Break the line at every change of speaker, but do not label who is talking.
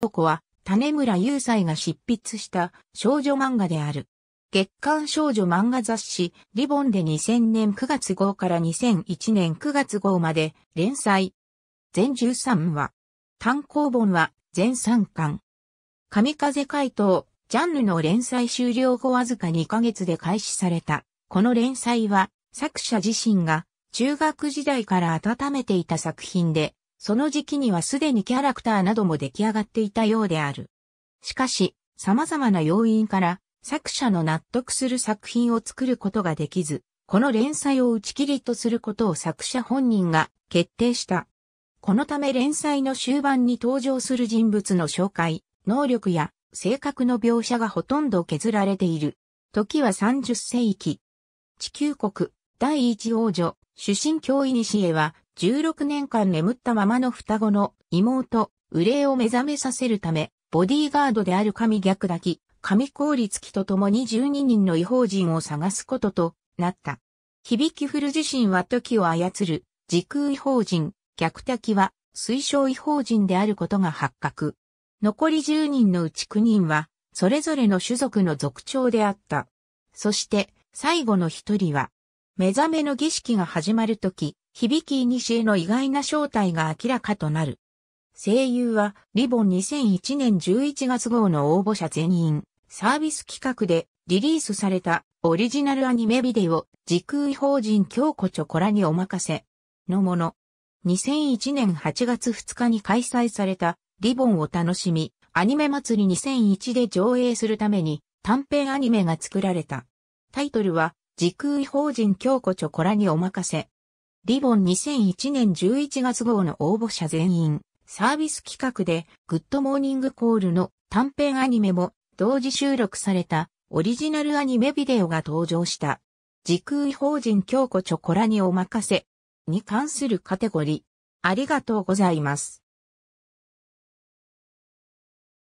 男は、種村雄斎が執筆した少女漫画である。月刊少女漫画雑誌、リボンで2000年9月号から2001年9月号まで連載。全13話。単行本は全3巻。神風回答、ジャンルの連載終了後わずか2ヶ月で開始された。この連載は作者自身が中学時代から温めていた作品で、その時期にはすでにキャラクターなども出来上がっていたようである。しかし、様々な要因から作者の納得する作品を作ることができず、この連載を打ち切りとすることを作者本人が決定した。このため連載の終盤に登場する人物の紹介、能力や性格の描写がほとんど削られている。時は30世紀。地球国、第一王女、主神教イニシエは、16年間眠ったままの双子の妹、憂いを目覚めさせるため、ボディーガードである神逆抱き、神氷きと共に12人の異邦人を探すこととなった。響き古自身は時を操る、時空異邦人、逆滝は推奨異邦人であることが発覚。残り10人のうち9人は、それぞれの種族の族長であった。そして、最後の一人は、目覚めの儀式が始まるとき、響き西への意外な正体が明らかとなる。声優は、リボン2001年11月号の応募者全員、サービス企画でリリースされたオリジナルアニメビデオ、時空法人京子チョコラにお任せのもの。2001年8月2日に開催されたリボンを楽しみ、アニメ祭り2001で上映するために短編アニメが作られた。タイトルは、時空法人京子チョコラにお任せ。リボン2001年11月号の応募者全員、サービス企画で、グッドモーニングコールの短編アニメも同時収録されたオリジナルアニメビデオが登場した。時空法人京子チョコラにお任せに関するカテゴリー。ありがとうございます。